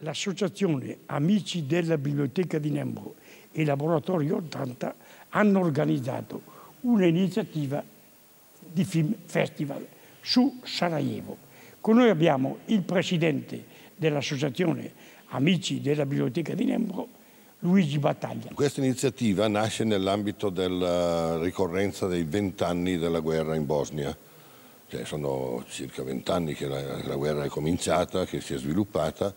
l'associazione Amici della Biblioteca di Nembro e Laboratorio 80 hanno organizzato un'iniziativa di film festival su Sarajevo. Con noi abbiamo il presidente dell'associazione Amici della Biblioteca di Nembro, Luigi Battaglia. Questa iniziativa nasce nell'ambito della ricorrenza dei vent'anni della guerra in Bosnia. Cioè sono circa vent'anni che la, la guerra è cominciata, che si è sviluppata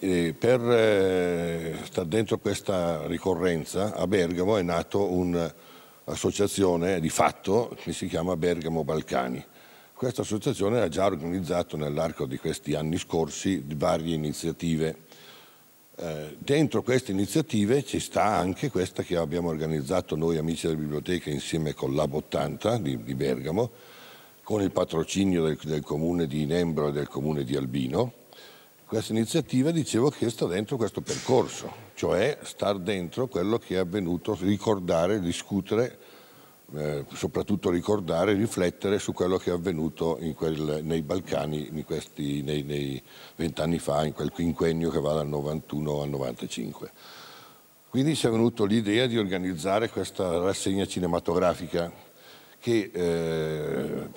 e eh, per eh, stare dentro questa ricorrenza a Bergamo è nata un'associazione di fatto che si chiama Bergamo Balcani. Questa associazione ha già organizzato nell'arco di questi anni scorsi varie iniziative. Eh, dentro queste iniziative ci sta anche questa che abbiamo organizzato noi amici della biblioteca insieme con Lab 80 di, di Bergamo, con il patrocinio del, del comune di Nembro e del comune di Albino questa iniziativa dicevo che sta dentro questo percorso, cioè star dentro quello che è avvenuto, ricordare, discutere, eh, soprattutto ricordare, riflettere su quello che è avvenuto quel, nei Balcani in questi, nei vent'anni fa, in quel quinquennio che va dal 91 al 95. Quindi ci è venuta l'idea di organizzare questa rassegna cinematografica che eh,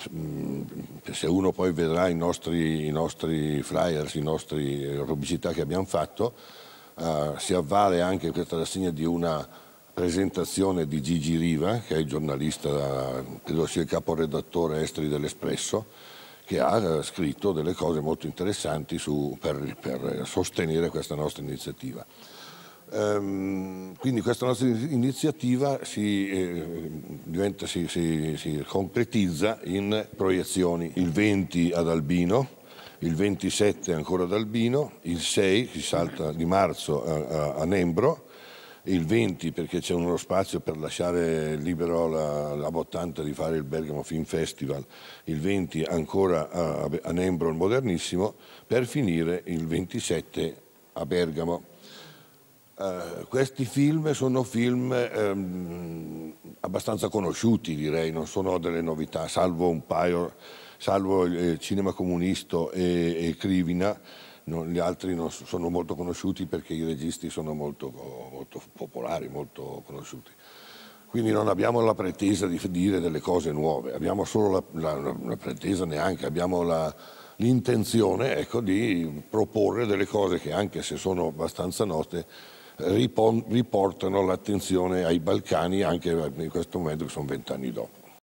se uno poi vedrà i nostri, i nostri flyers, i nostri eh, pubblicità che abbiamo fatto, eh, si avvale anche questa rassegna di una presentazione di Gigi Riva, che è il giornalista, credo sia il caporedattore esteri dell'Espresso, che ha eh, scritto delle cose molto interessanti su, per, per sostenere questa nostra iniziativa. Ehm, quindi questa nostra iniziativa si, eh, diventa, si, si, si, concretizza in proiezioni il 20 ad Albino, il 27 ancora ad Albino, il 6 si salta di marzo a, a, a Nembro, il 20 perché c'è uno spazio per lasciare libero la, la, bottanta di fare il Bergamo Film Festival, il 20 ancora a, a Nembro il Modernissimo, per finire il 27 a Bergamo. Eh, questi film sono film ehm, abbastanza conosciuti, direi, non sono delle novità, salvo un paio, salvo il eh, cinema comunisto e, e Crivina, non, gli altri non sono molto conosciuti perché i registi sono molto, molto popolari, molto conosciuti. Quindi non abbiamo la pretesa di dire delle cose nuove, abbiamo solo la, la, la pretesa neanche, abbiamo l'intenzione ecco, di proporre delle cose che anche se sono abbastanza note riportano l'attenzione ai Balcani anche in questo momento che sono vent'anni dopo.